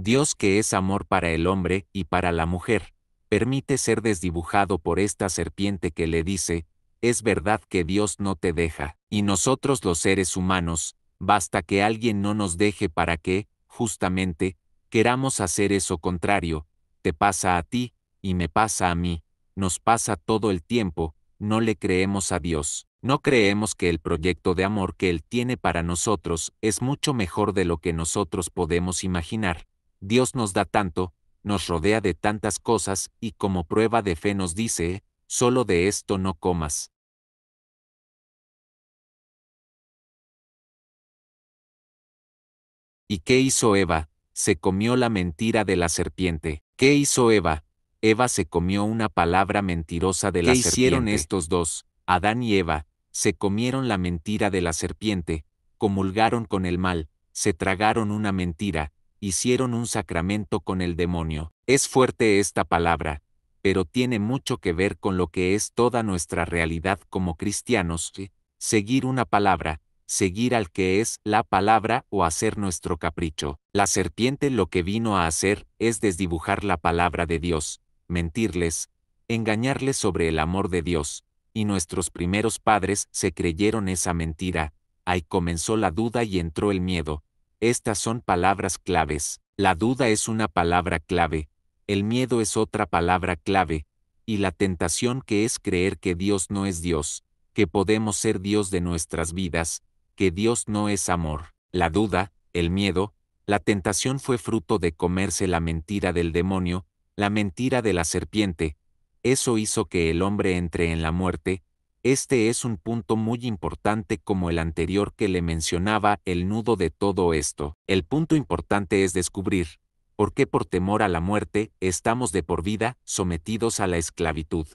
Dios que es amor para el hombre y para la mujer, permite ser desdibujado por esta serpiente que le dice, es verdad que Dios no te deja, y nosotros los seres humanos, basta que alguien no nos deje para que, justamente, queramos hacer eso contrario, te pasa a ti, y me pasa a mí, nos pasa todo el tiempo, no le creemos a Dios, no creemos que el proyecto de amor que Él tiene para nosotros es mucho mejor de lo que nosotros podemos imaginar, Dios nos da tanto, nos rodea de tantas cosas y como prueba de fe nos dice, solo de esto no comas. ¿Y qué hizo Eva? Se comió la mentira de la serpiente. ¿Qué hizo Eva? Eva se comió una palabra mentirosa de la serpiente. ¿Qué hicieron estos dos? Adán y Eva, se comieron la mentira de la serpiente, comulgaron con el mal, se tragaron una mentira, hicieron un sacramento con el demonio. Es fuerte esta palabra, pero tiene mucho que ver con lo que es toda nuestra realidad como cristianos, seguir una palabra, seguir al que es la palabra o hacer nuestro capricho. La serpiente lo que vino a hacer es desdibujar la palabra de Dios, mentirles, engañarles sobre el amor de Dios, y nuestros primeros padres se creyeron esa mentira, ahí comenzó la duda y entró el miedo, estas son palabras claves. La duda es una palabra clave, el miedo es otra palabra clave, y la tentación que es creer que Dios no es Dios, que podemos ser Dios de nuestras vidas, que Dios no es amor. La duda, el miedo, la tentación fue fruto de comerse la mentira del demonio, la mentira de la serpiente. Eso hizo que el hombre entre en la muerte, este es un punto muy importante como el anterior que le mencionaba, el nudo de todo esto. El punto importante es descubrir por qué por temor a la muerte estamos de por vida sometidos a la esclavitud.